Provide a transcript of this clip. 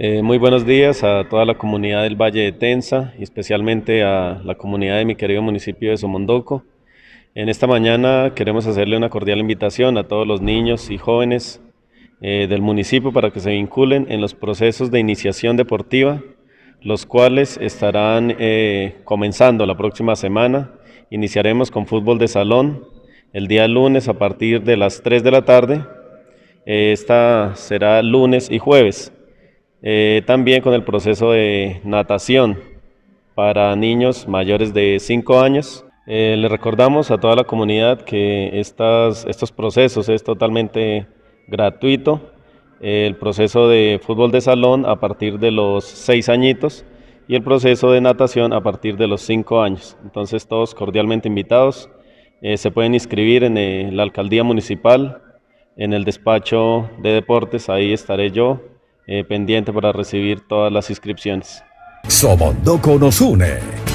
Eh, muy buenos días a toda la comunidad del Valle de Tensa y especialmente a la comunidad de mi querido municipio de Somondoco. En esta mañana queremos hacerle una cordial invitación a todos los niños y jóvenes eh, del municipio para que se vinculen en los procesos de iniciación deportiva, los cuales estarán eh, comenzando la próxima semana. Iniciaremos con fútbol de salón el día lunes a partir de las 3 de la tarde. esta será lunes y jueves. Eh, también con el proceso de natación para niños mayores de 5 años. Eh, le recordamos a toda la comunidad que estos procesos es totalmente gratuito. Eh, el proceso de fútbol de salón a partir de los 6 añitos y el proceso de natación a partir de los 5 años. Entonces todos cordialmente invitados. se pueden inscribir en la alcaldía municipal, en el despacho de deportes, ahí estaré yo eh, pendiente para recibir todas las inscripciones. nos